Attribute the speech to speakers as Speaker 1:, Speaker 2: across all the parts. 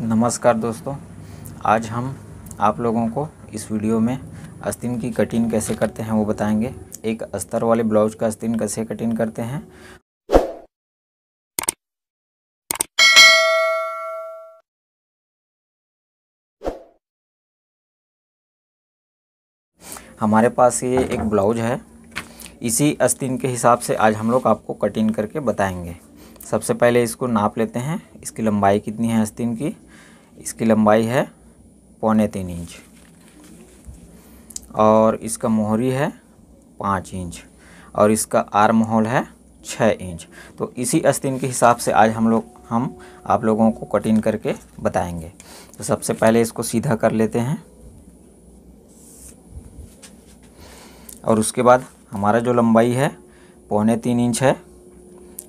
Speaker 1: नमस्कार दोस्तों आज हम आप लोगों को इस वीडियो में अस्तिन की कटिंग कैसे करते हैं वो बताएंगे एक अस्तर वाले ब्लाउज का अस्तिन कैसे कटिंग करते हैं हमारे पास ये एक ब्लाउज है इसी अस्तिन के हिसाब से आज हम लोग आपको कटिंग करके बताएंगे सबसे पहले इसको नाप लेते हैं इसकी लंबाई कितनी है अस्तिन की इसकी लंबाई है पौने तीन इंच और इसका मोहरी है पाँच इंच और इसका आर्म होल है छः इंच तो इसी अस्तिन के हिसाब से आज हम लोग हम आप लोगों को कटिंग करके बताएंगे तो सबसे पहले इसको सीधा कर लेते हैं और उसके बाद हमारा जो लंबाई है पौने तीन इंच है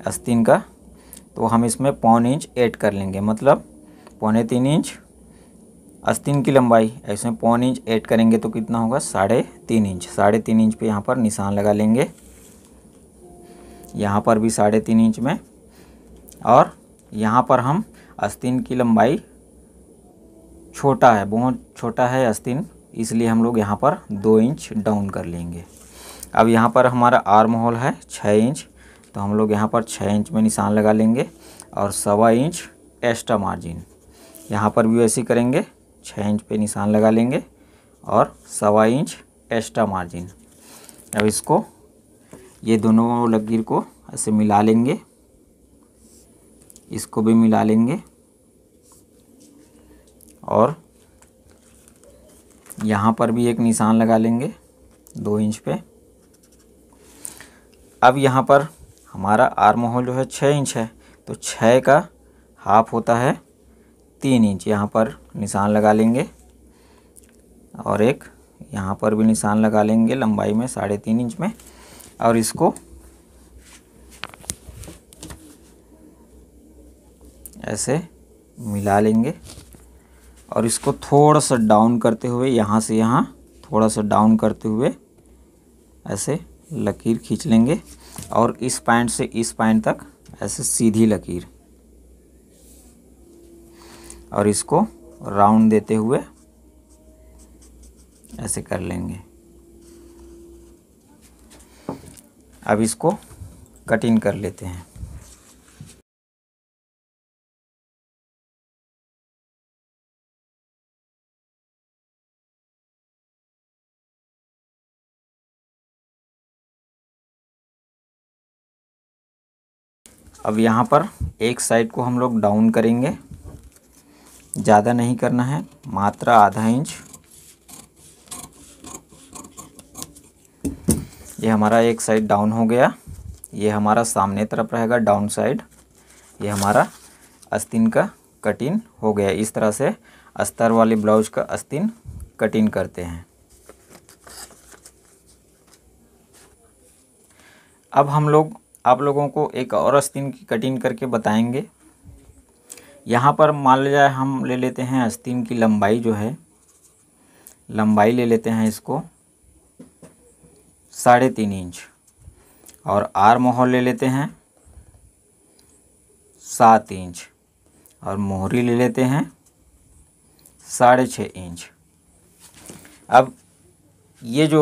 Speaker 1: अस्तिन का तो हम इसमें पौन इंच ऐड कर लेंगे मतलब पौने तीन इंच अस्तिन की लंबाई ऐसे पौने इंच ऐड करेंगे तो कितना होगा साढ़े तीन इंच साढ़े तीन इंच पे यहाँ पर निशान लगा लेंगे यहाँ पर भी साढ़े तीन इंच में और यहाँ पर हम अस्तिन की लंबाई छोटा है बहुत छोटा है अस्तिन इसलिए हम लोग यहाँ पर दो इंच डाउन कर लेंगे अब यहाँ पर हमारा आर्म होल है छः इंच तो हम लोग यहाँ पर छः इंच में निशान लगा लेंगे और सवा इंच एक्स्ट्रा मार्जिन यहाँ पर भी वैसे करेंगे छः इंच पे निशान लगा लेंगे और सवा इंच एक्स्ट्रा मार्जिन अब इसको ये दोनों लकीर को ऐसे मिला लेंगे इसको भी मिला लेंगे और यहाँ पर भी एक निशान लगा लेंगे दो इंच पे अब यहाँ पर हमारा आर्म होल जो है छः इंच है तो छः का हाफ होता है तीन इंच यहाँ पर निशान लगा लेंगे और एक यहाँ पर भी निशान लगा लेंगे लंबाई में साढ़े तीन इंच में और इसको ऐसे मिला लेंगे और इसको थोड़ा सा डाउन करते हुए यहाँ से यहाँ थोड़ा सा डाउन करते हुए ऐसे लकीर खींच लेंगे और इस पॉइंट से इस पॉइंट तक ऐसे सीधी लकीर और इसको राउंड देते हुए ऐसे कर लेंगे अब इसको कटिंग कर लेते हैं अब यहाँ पर एक साइड को हम लोग डाउन करेंगे ज़्यादा नहीं करना है मात्र आधा इंच ये हमारा एक साइड डाउन हो गया ये हमारा सामने तरफ रहेगा डाउन साइड ये हमारा अस्तिन का कटिंग हो गया इस तरह से अस्तर वाले ब्लाउज का अस्तिन कटिंग करते हैं अब हम लोग आप लोगों को एक और अस्तिन की कटिंग करके बताएंगे यहाँ पर मान लिया जाए हम ले लेते हैं अस्तीम की लंबाई जो है लंबाई ले लेते हैं इसको साढ़े तीन इंच और आर मोहर ले लेते हैं सात इंच और मोहरी ले लेते हैं साढ़े छः इंच अब ये जो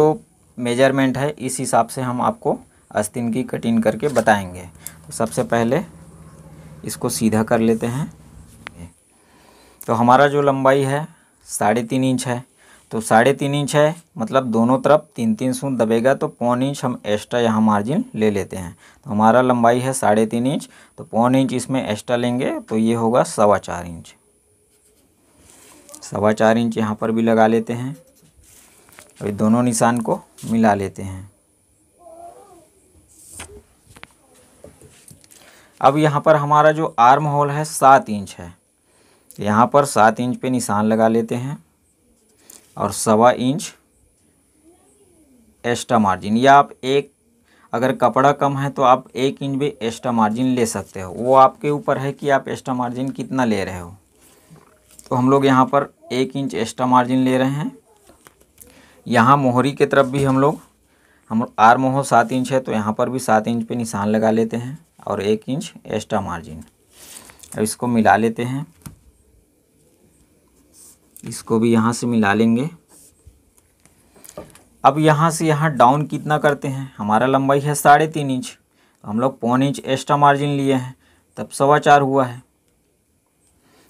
Speaker 1: मेजरमेंट है इस हिसाब से हम आपको अस्तिन की कटिंग करके बताएंगे तो सबसे पहले इसको सीधा कर लेते हैं तो हमारा जो लंबाई है साढ़े तीन इंच है तो साढ़े तीन इंच है मतलब दोनों तरफ तीन तीन सूं दबेगा तो पौन इंच हम एक्स्ट्रा यहाँ मार्जिन ले लेते हैं तो हमारा लंबाई है साढ़े तीन इंच तो पौन इंच इसमें एक्स्ट्रा लेंगे तो ये होगा सवा चार इंच सवा चार इंच यहाँ पर भी लगा लेते हैं अभी दोनों निशान को मिला लेते हैं अब यहाँ पर हमारा जो आर्म होल है सात इंच है तो यहाँ पर सात इंच पे निशान लगा लेते हैं और सवा इंच एक्स्ट्रा मार्जिन या आप एक अगर कपड़ा कम है तो आप एक इंच भी एक्स्ट्रा मार्जिन ले सकते हो वो आपके ऊपर है कि आप एक्स्ट्रा मार्जिन कितना ले रहे हो तो हम लोग यहाँ पर एक इंच एक्स्ट्रा मार्जिन ले रहे हैं यहाँ मोहरी की तरफ भी हम लोग हम आर मोहर सात इंच है तो यहाँ पर भी सात इंच पे निशान लगा लेते हैं और एक इंच एक्स्ट्रा मार्जिन अब इसको मिला लेते हैं इसको भी यहाँ से मिला लेंगे अब यहाँ से यहाँ डाउन कितना करते हैं हमारा लंबाई है साढ़े तीन इंच हम लोग पौन इंच एक्स्ट्रा मार्जिन लिए हैं तब सवा चार हुआ है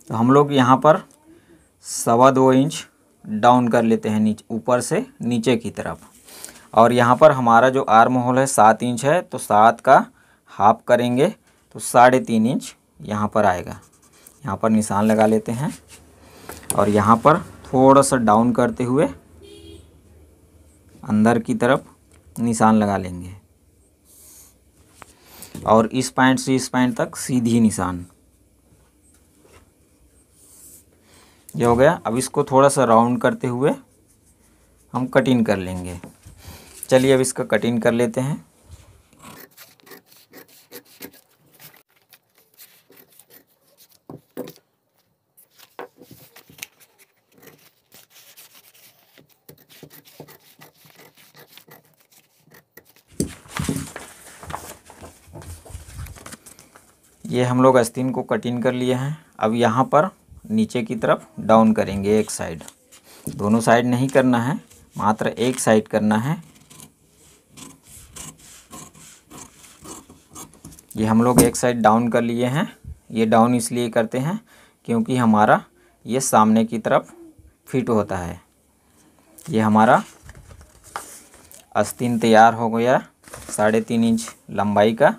Speaker 1: तो हम लोग यहाँ पर सवा दो इंच डाउन कर लेते हैं नीचे ऊपर से नीचे की तरफ और यहाँ पर हमारा जो आर्म होल है सात इंच है तो सात का हाफ करेंगे तो साढ़े तीन इंच यहाँ पर आएगा यहाँ पर निशान लगा लेते हैं और यहाँ पर थोड़ा सा डाउन करते हुए अंदर की तरफ निशान लगा लेंगे और इस पॉइंट से इस पॉइंट तक सीधी निशान ये हो गया अब इसको थोड़ा सा राउंड करते हुए हम कटिंग कर लेंगे चलिए अब इसका कटिंग कर लेते हैं ये हम लोग आस्तीन को कटिंग कर लिए हैं अब यहाँ पर नीचे की तरफ डाउन करेंगे एक साइड दोनों साइड नहीं करना है मात्र एक साइड करना है ये हम लोग एक साइड डाउन कर लिए हैं ये डाउन इसलिए करते हैं क्योंकि हमारा ये सामने की तरफ फिट होता है ये हमारा अस्तिन तैयार हो गया साढ़े तीन इंच लंबाई का